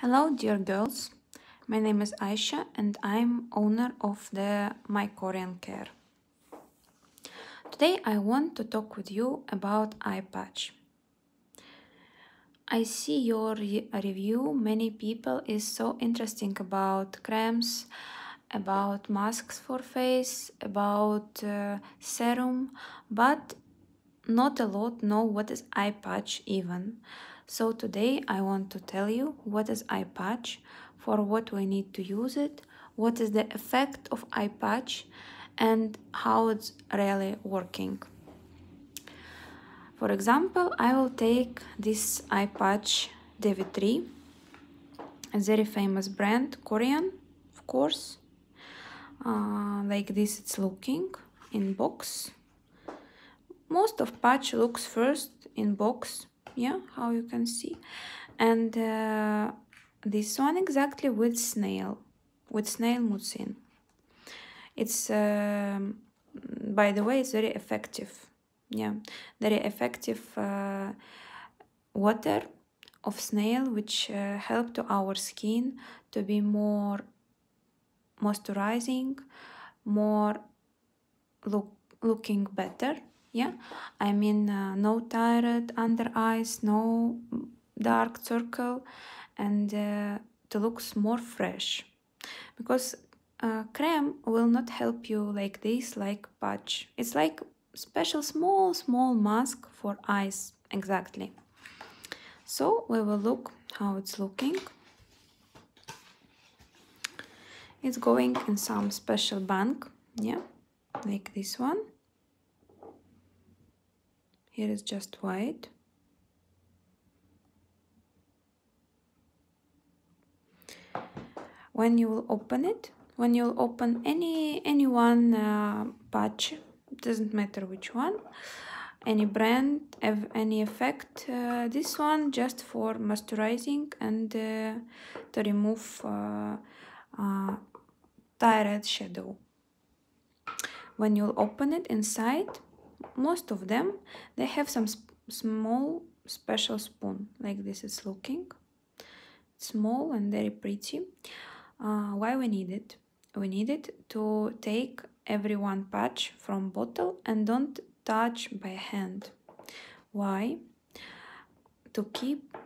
Hello dear girls, my name is Aisha and I'm owner of the My Korean Care. Today I want to talk with you about eye patch. I see your re review, many people is so interesting about creams, about masks for face, about uh, serum, but not a lot know what is eye patch even. So today I want to tell you what is eye patch, for what we need to use it, what is the effect of eye patch and how it's really working. For example, I will take this eye patch David 3, a very famous brand, Korean, of course. Uh, like this it's looking in box most of patch looks first in box yeah how you can see and uh, this one exactly with snail with snail mucin it's uh, by the way it's very effective yeah very effective uh, water of snail which uh, help to our skin to be more moisturizing more look looking better yeah i mean uh, no tired under eyes no mm, dark circle and uh, it looks more fresh because uh, cream will not help you like this like patch it's like special small small mask for eyes exactly so we will look how it's looking it's going in some special bank yeah like this one it is just white. When you will open it, when you'll open any any one uh, patch, doesn't matter which one, any brand, any effect, uh, this one just for moisturizing and uh, to remove tired uh, uh, shadow. When you'll open it inside, most of them they have some sp small special spoon like this is looking small and very pretty uh, why we need it we need it to take every one patch from bottle and don't touch by hand why to keep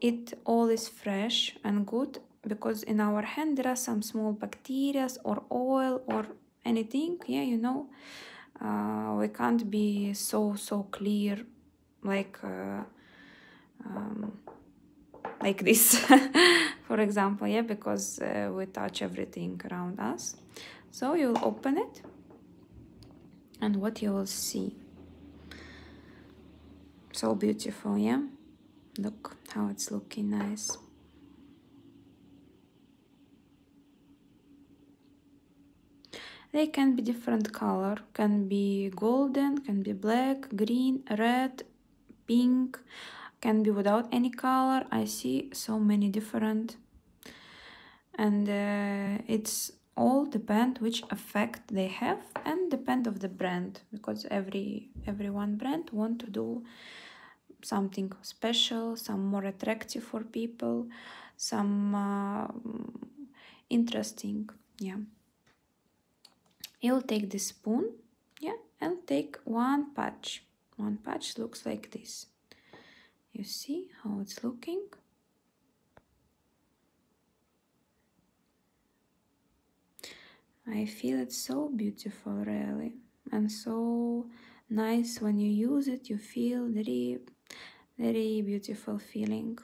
it all is fresh and good because in our hand there are some small bacteria or oil or anything yeah you know uh, we can't be so so clear like uh, um, like this for example yeah because uh, we touch everything around us so you'll open it and what you will see so beautiful yeah look how it's looking nice They can be different color, can be golden, can be black, green, red, pink, can be without any color. I see so many different and uh, it's all depend which effect they have and depend of the brand because every every one brand want to do something special some more attractive for people some uh, interesting yeah you'll take the spoon yeah and take one patch one patch looks like this you see how it's looking I feel it's so beautiful really and so nice when you use it you feel very very beautiful feeling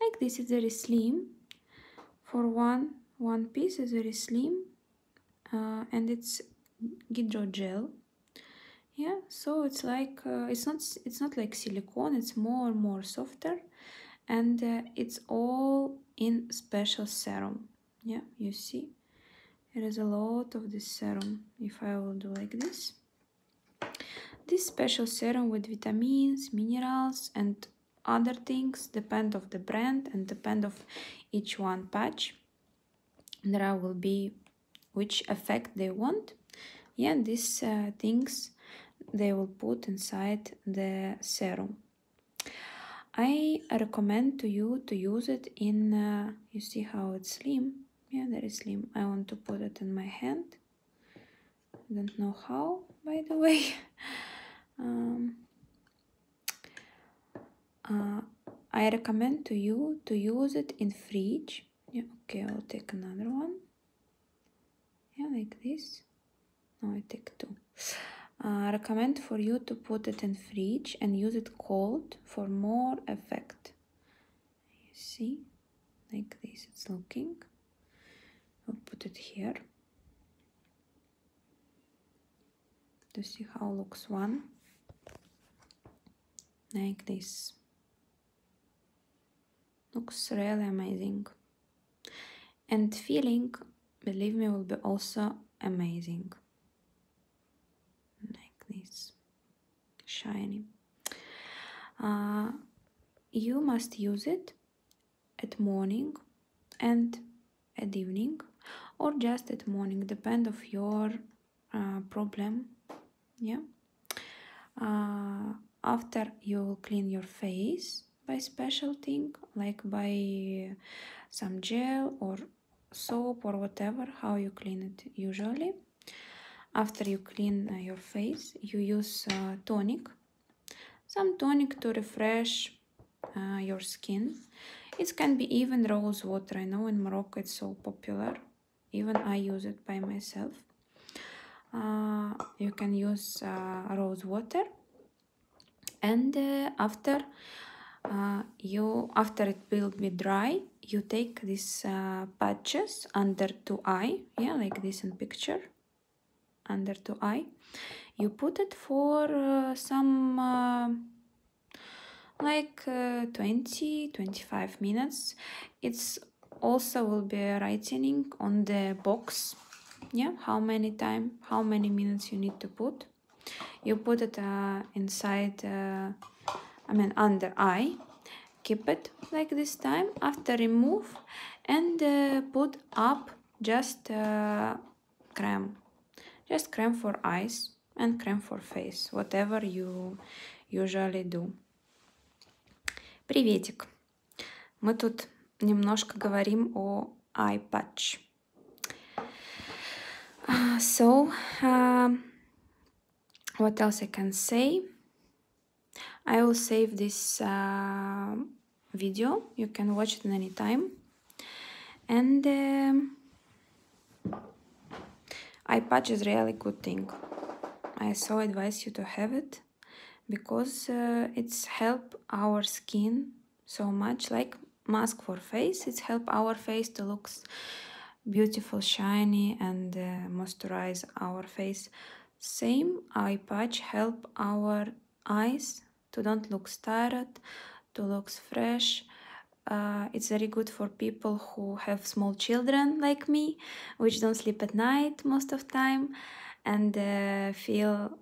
like this is very slim for one one piece is very slim uh, and it's Gidro gel yeah so it's like uh, it's not it's not like silicone it's more and more softer and uh, it's all in special serum yeah you see there is a lot of this serum if i will do like this this special serum with vitamins minerals and other things depend of the brand and depend of each one patch there will be which effect they want yeah these uh, things they will put inside the serum I recommend to you to use it in uh, you see how it's slim yeah very slim I want to put it in my hand I don't know how by the way um, uh, I recommend to you to use it in fridge yeah okay I'll take another one yeah like this now I take two uh, recommend for you to put it in fridge and use it cold for more effect you see like this it's looking I'll put it here to see how looks one like this looks really amazing and feeling believe me will be also amazing like this shiny uh, you must use it at morning and at evening or just at morning depend of your uh, problem yeah uh, after you clean your face by special thing like by some gel or soap or whatever how you clean it usually after you clean uh, your face you use uh, tonic some tonic to refresh uh, your skin it can be even rose water i know in morocco it's so popular even i use it by myself uh, you can use uh, rose water and uh, after uh, you after it will be dry you take these uh, patches under two eye yeah like this in picture under two eye you put it for uh, some uh, like uh, 20 25 minutes it's also will be writing on the box yeah how many time how many minutes you need to put you put it uh, inside uh, I mean under eye keep it like this time after remove and uh, put up just uh, cream just cream for eyes and cream for face whatever you usually do приветик мы тут немножко говорим о eye patch so uh, what else I can say I will save this uh, video. You can watch it any time. And uh, um, patch is really good thing. I so advise you to have it because uh, it's help our skin so much like mask for face it's help our face to looks beautiful shiny and uh, moisturize our face same eye patch help our eyes to don't look tired to looks fresh uh, it's very good for people who have small children like me which don't sleep at night most of time and uh, feel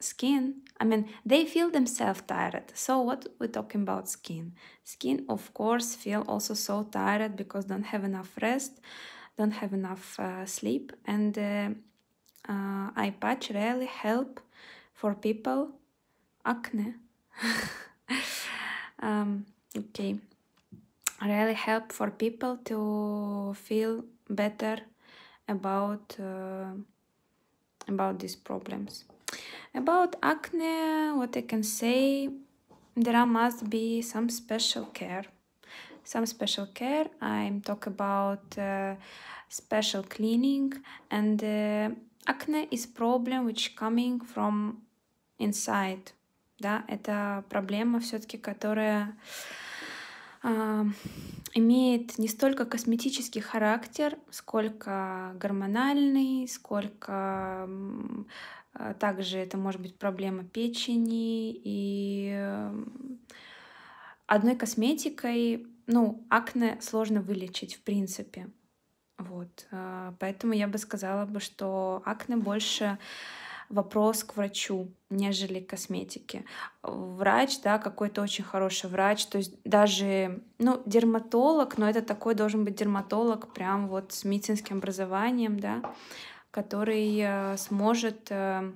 skin i mean they feel themselves tired so what we're talking about skin skin of course feel also so tired because don't have enough rest don't have enough uh, sleep and uh, uh, eye patch really help for people acne. um, okay, really help for people to feel better about uh, about these problems. About acne, what I can say, there must be some special care. Some special care. I'm talk about uh, special cleaning and uh, acne is problem which coming from inside да, это проблема все-таки, которая э, имеет не столько косметический характер, сколько гормональный, сколько э, также это может быть проблема печени и э, одной косметикой, ну, акне сложно вылечить в принципе. Вот, а, поэтому я бы сказала бы, что акне больше вопрос к врачу, нежели к косметике. Врач, да, какой-то очень хороший врач, то есть даже, ну, дерматолог, но это такой должен быть дерматолог прям вот с медицинским образованием, да, который э, сможет э,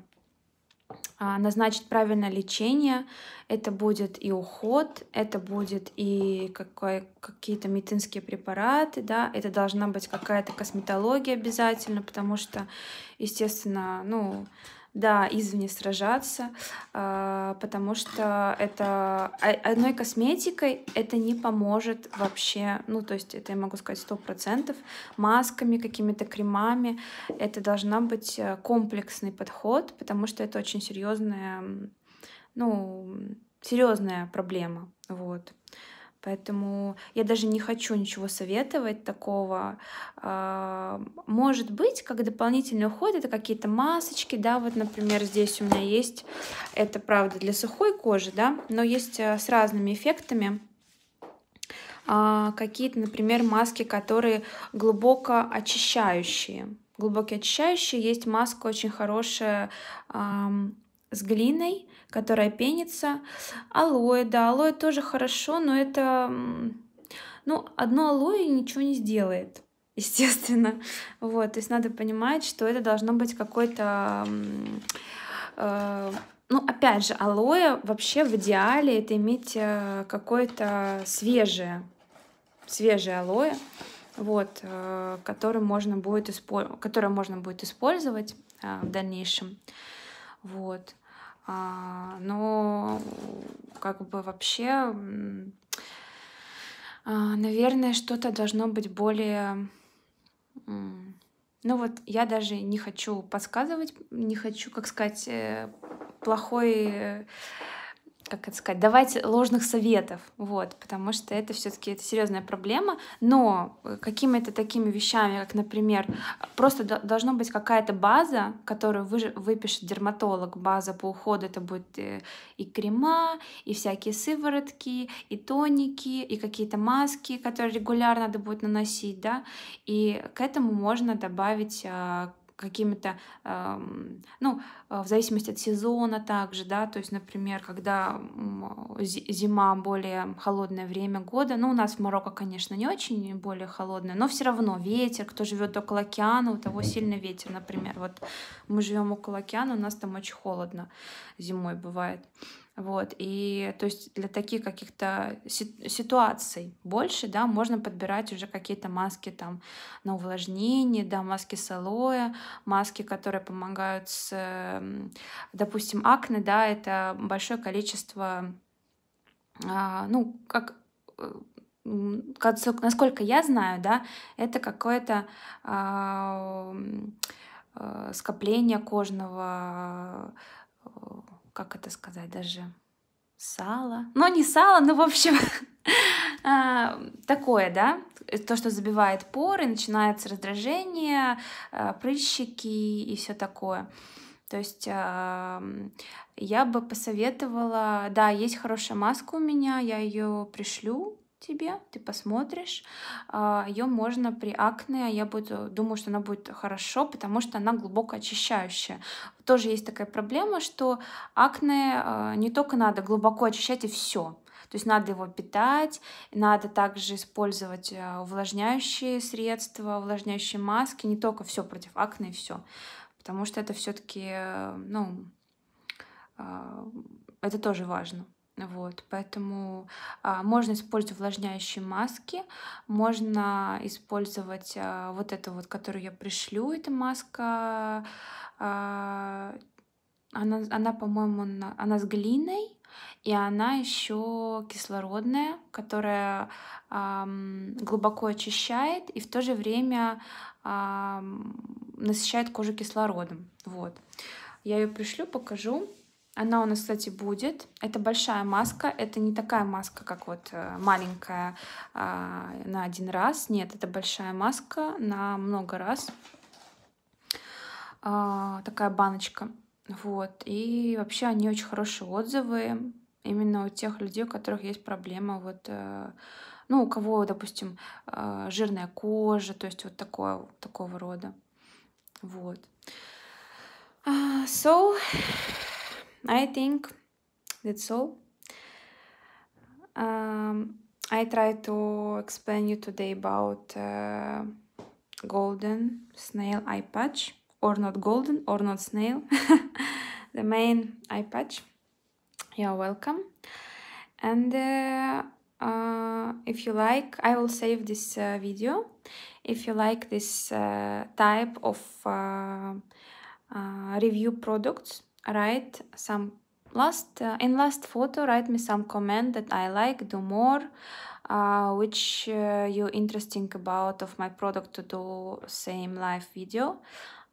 а, назначить правильное лечение. Это будет и уход, это будет и какой, какие-то медицинские препараты, да, это должна быть какая-то косметология обязательно, потому что, естественно, ну, да, извне сражаться, а, потому что это а, одной косметикой это не поможет вообще, ну, то есть это я могу сказать сто процентов, масками, какими-то кремами, это должна быть э, комплексный подход, потому что это очень серьезная, ну, серьезная проблема, вот. Поэтому я даже не хочу ничего советовать такого. А, может быть, как дополнительный уход, это какие-то масочки, да, вот, например, здесь у меня есть, это, правда, для сухой кожи, да, но есть э, с разными эффектами. А, какие-то, например, маски, которые глубоко очищающие. Глубокие очищающие. Есть маска очень хорошая, с глиной, которая пенится. Алоэ, да, алоэ тоже хорошо, но это... Ну, одно алоэ ничего не сделает, естественно. Вот, то есть надо понимать, что это должно быть какой-то... Э, ну, опять же, алоэ вообще в идеале это иметь э, какое-то свежее, свежее алоэ, вот, э, можно будет использовать, которое можно будет использовать э, в дальнейшем. Вот. А, но как бы вообще, а, наверное, что-то должно быть более... Ну вот я даже не хочу подсказывать, не хочу, как сказать, э, плохой как это сказать, давать ложных советов, вот, потому что это все-таки это серьезная проблема, но э, какими-то такими вещами, как, например, просто должно быть какая-то база, которую вы, выпишет дерматолог, база по уходу, это будет э, и крема, и всякие сыворотки, и тоники, и какие-то маски, которые регулярно надо будет наносить, да, и к этому можно добавить а, какими-то, эм, ну, э, в зависимости от сезона также, да, то есть, например, когда зима более холодное время года, ну, у нас в Марокко, конечно, не очень более холодное, но все равно ветер, кто живет около океана, у того сильный ветер, например, вот мы живем около океана, у нас там очень холодно зимой бывает. Вот, и то есть для таких каких-то ситуаций больше, да, можно подбирать уже какие-то маски там на увлажнение, да, маски с алоэ, маски, которые помогают с, допустим, акне, да, это большое количество, а, ну, как э, насколько я знаю, да, это какое-то а, э, скопление кожного э, как это сказать, даже сало. Ну, не сало, но, ну, в общем, а, такое, да, то, что забивает поры, начинается раздражение, а, прыщики и все такое. То есть я бы посоветовала, да, есть хорошая маска у меня, я ее пришлю, тебе, ты посмотришь. А, Ее можно при акне, а я буду, думаю, что она будет хорошо, потому что она глубоко очищающая. Тоже есть такая проблема, что акне а, не только надо глубоко очищать и все. То есть надо его питать, надо также использовать э, увлажняющие средства, увлажняющие маски, не только все против акне и все. Потому что это все-таки, э, ну, это тоже важно. Вот, поэтому а, можно использовать увлажняющие маски, можно использовать а, вот эту вот, которую я пришлю, эта маска, а, она, она по-моему, она с глиной, и она еще кислородная, которая эм, глубоко очищает и в то же время эм, насыщает кожу кислородом. Вот. Я ее пришлю, покажу. Она у нас, кстати, будет. Это большая маска. Это не такая маска, как вот э, маленькая а, на один раз. Нет, это большая маска на много раз. А, такая баночка. Вот. И вообще они очень хорошие отзывы именно у тех людей, у которых есть проблема вот э, ну, у кого, допустим, э, жирная кожа, то есть вот такое, такого рода. Вот. А, so, I think that's all. Um, I tried to explain you today about uh, golden snail eye patch or not golden or not snail the main eye patch you're welcome and uh, uh, if you like I will save this uh, video if you like this uh, type of uh, uh, review products write some last uh, in last photo write me some comment that i like do more uh, which uh, you interesting about of my product to do same live video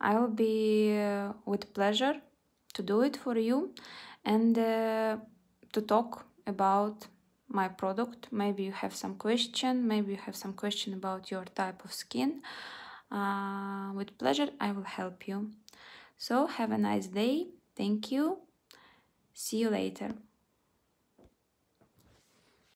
i will be uh, with pleasure to do it for you and uh, to talk about my product maybe you have some question maybe you have some question about your type of skin uh, with pleasure i will help you so have a nice day Thank you. See you later.